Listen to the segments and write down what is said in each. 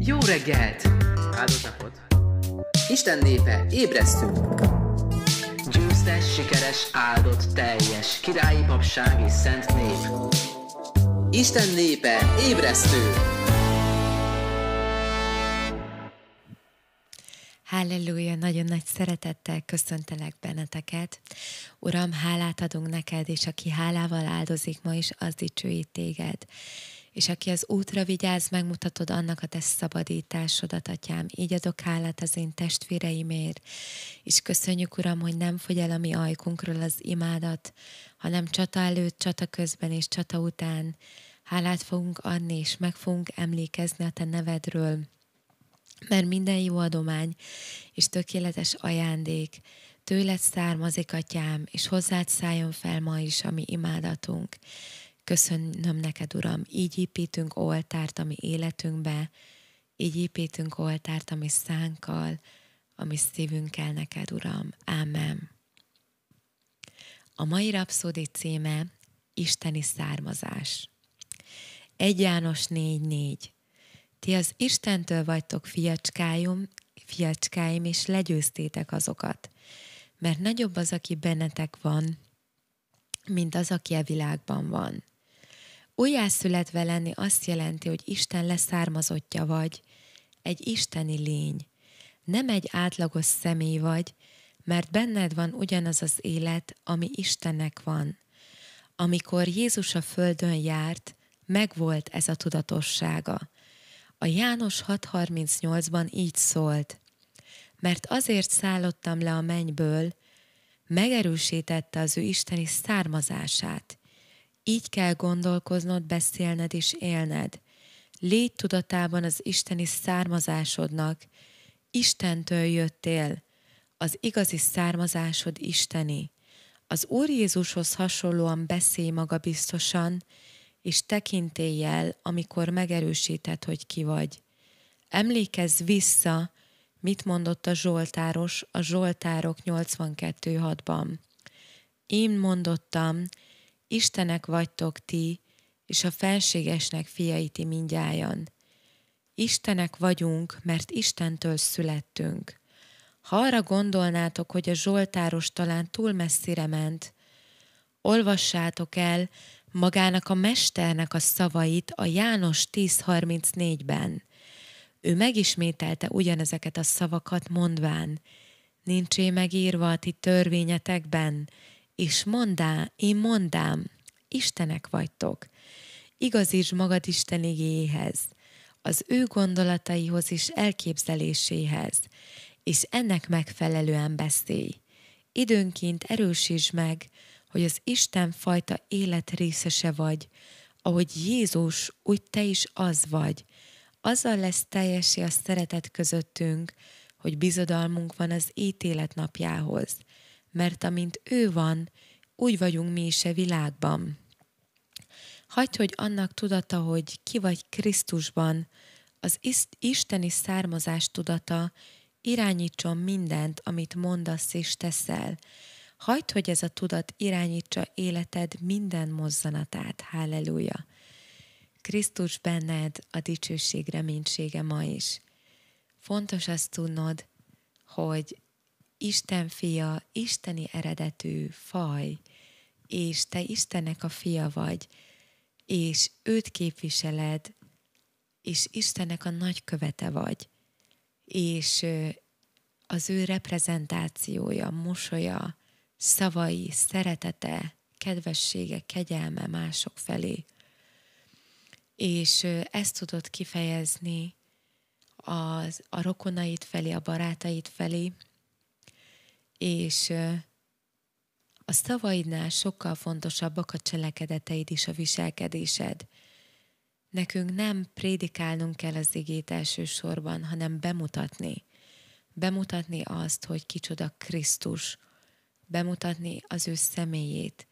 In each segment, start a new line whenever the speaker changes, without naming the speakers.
Jó reggelt! Áldott napot! Isten népe, ébresztünk! Győztes, sikeres, áldott, teljes, királyi papság és szent nép. Isten népe, ébresztő! Halleluja, nagyon nagy szeretettel köszöntelek benneteket. Uram, hálát adunk neked, és aki hálával áldozik ma is, az dicsőít téged és aki az útra vigyáz, megmutatod annak a te szabadításodat, atyám. Így adok hálát az én testvéreimért, és köszönjük, Uram, hogy nem fogy el a mi ajkunkról az imádat, hanem csata előtt, csata közben és csata után hálát fogunk adni, és meg fogunk emlékezni a te nevedről, mert minden jó adomány és tökéletes ajándék tőled származik, atyám, és hozzád szálljon fel ma is a mi imádatunk. Köszönöm neked, Uram, így építünk oltárt a mi életünkbe, így építünk oltárt a mi szánkkal, a mi szívünkkel neked, Uram. Amen. A mai rapszódi címe Isteni származás. 1 János 4.4 Ti az Istentől vagytok fiacskáim, fiacskáim, és legyőztétek azokat, mert nagyobb az, aki bennetek van, mint az, aki a világban van. Újjászületve lenni azt jelenti, hogy Isten leszármazottja vagy, egy isteni lény. Nem egy átlagos személy vagy, mert benned van ugyanaz az élet, ami Istennek van. Amikor Jézus a földön járt, megvolt ez a tudatossága. A János 6.38-ban így szólt, mert azért szállottam le a mennyből, megerősítette az ő isteni származását, így kell gondolkoznod, beszélned és élned. Légy tudatában az isteni származásodnak. Istentől jöttél. Az igazi származásod isteni. Az Úr Jézushoz hasonlóan beszélj magabiztosan, és tekintéllyel, amikor megerősíted, hogy ki vagy. Emlékezz vissza, mit mondott a Zsoltáros a Zsoltárok 82.6-ban. Én mondottam, Istenek vagytok ti, és a felségesnek fiaiti mindjájan. Istenek vagyunk, mert Istentől születtünk. Ha arra gondolnátok, hogy a Zsoltáros talán túl messzire ment, olvassátok el magának a mesternek a szavait a János 10.34-ben. Ő megismételte ugyanezeket a szavakat mondván, nincsé megírva a ti törvényetekben, és mondá, én mondám, Istenek vagytok. Igazíts magad Isten igéhez, az ő gondolataihoz és elképzeléséhez, és ennek megfelelően beszélj. Időnként erősítsd meg, hogy az Isten fajta élet részese vagy, ahogy Jézus, úgy te is az vagy. Azzal lesz teljesi a szeretet közöttünk, hogy bizodalmunk van az ítélet napjához – mert amint ő van, úgy vagyunk mi is a világban. Hagyj, hogy annak tudata, hogy ki vagy Krisztusban, az isteni származás tudata irányítson mindent, amit mondasz és teszel. Hagyd, hogy ez a tudat irányítsa életed minden mozzanatát. Halleluja! Krisztus benned a dicsőség reménysége ma is. Fontos azt tudnod, hogy Isten fia, isteni eredetű faj, és te Istennek a fia vagy, és őt képviseled, és Istennek a nagykövete vagy, és az ő reprezentációja, mosolya, szavai, szeretete, kedvessége, kegyelme mások felé. És ezt tudod kifejezni az, a rokonait felé, a barátaid felé, és a szavaidnál sokkal fontosabbak a cselekedeteid és a viselkedésed. Nekünk nem prédikálnunk kell az igét elsősorban, hanem bemutatni. Bemutatni azt, hogy kicsoda Krisztus, bemutatni az ő személyét,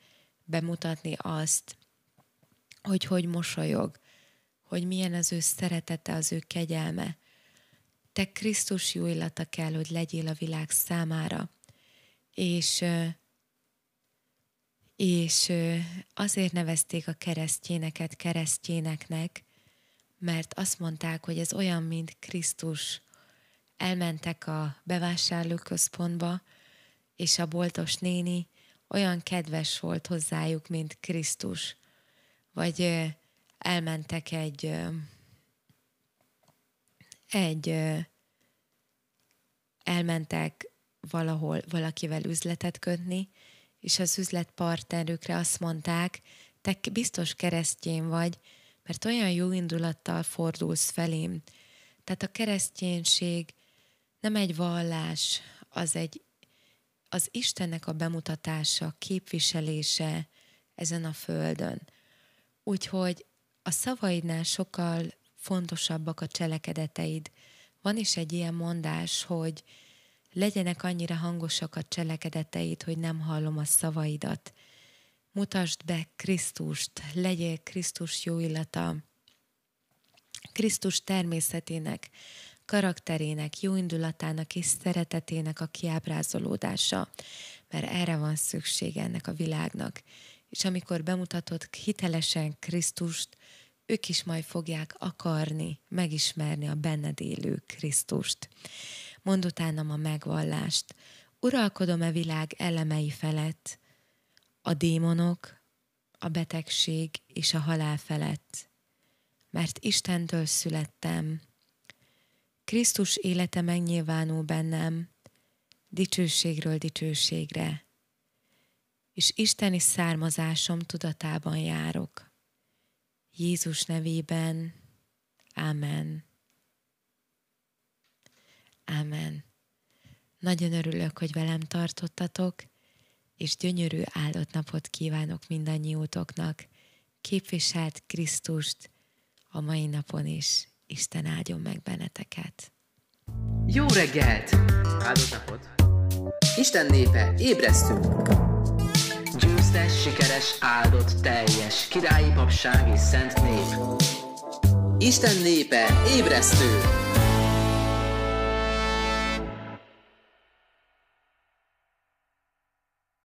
bemutatni azt, hogy hogy mosolyog, hogy milyen az ő szeretete, az ő kegyelme. Te Krisztus jó illata kell, hogy legyél a világ számára – és, és azért nevezték a keresztjéneket keresztjéneknek, mert azt mondták, hogy ez olyan, mint Krisztus. Elmentek a bevásárlóközpontba, és a boltos néni olyan kedves volt hozzájuk, mint Krisztus. Vagy elmentek egy egy elmentek valahol valakivel üzletet kötni, és az üzletpartnerükre azt mondták, te biztos keresztjén vagy, mert olyan jó indulattal fordulsz felém. Tehát a kereszténység nem egy vallás, az egy az Istennek a bemutatása, képviselése ezen a földön. Úgyhogy a szavaidnál sokkal fontosabbak a cselekedeteid. Van is egy ilyen mondás, hogy legyenek annyira hangosak a cselekedeteid, hogy nem hallom a szavaidat. Mutasd be Krisztust, legyél Krisztus jó illata, Krisztus természetének, karakterének, jóindulatának és szeretetének a kiábrázolódása, mert erre van szüksége ennek a világnak. És amikor bemutatod hitelesen Krisztust, ők is majd fogják akarni, megismerni a benned élő Krisztust mond utánam a megvallást. Uralkodom-e világ elemei felett, a démonok, a betegség és a halál felett? Mert Istentől születtem. Krisztus élete megnyilvánul bennem, dicsőségről dicsőségre, és isteni származásom tudatában járok. Jézus nevében. Amen. Ámen. Nagyon örülök, hogy velem tartottatok, és gyönyörű áldott napot kívánok mindannyiótoknak. Képviselt Krisztust a mai napon is. Isten áldjon meg benneteket. Jó reggelt! Áldott napot! Isten népe, ébresztünk! Győztes, sikeres, áldott, teljes, királyi papság és szent nép. Isten népe, ébresztő!